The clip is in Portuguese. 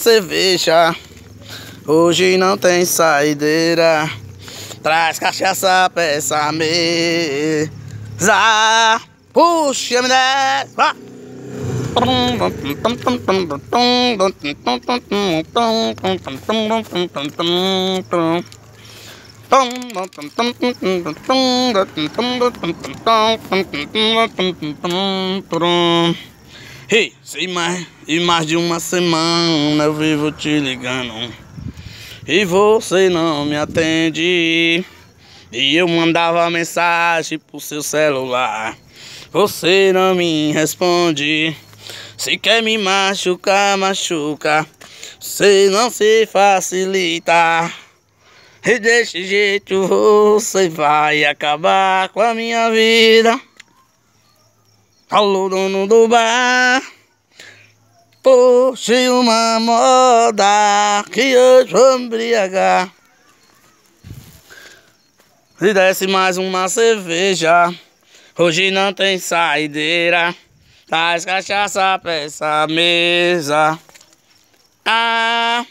cerveja. Hoje não tem saideira. Traz cachaça pra essa mesa. Puxa, me desce. Ei, hey, mais, e mais de uma semana eu vivo te ligando. E você não me atende. E eu mandava mensagem pro seu celular. Você não me responde. Se quer me machucar, machuca. Se não se facilita. E desse jeito você vai acabar com a minha vida. Alô, dono do bar Puxe uma moda Que hoje vou embriagar E desce mais uma cerveja Hoje não tem saideira Traz cachaça pra essa mesa Ah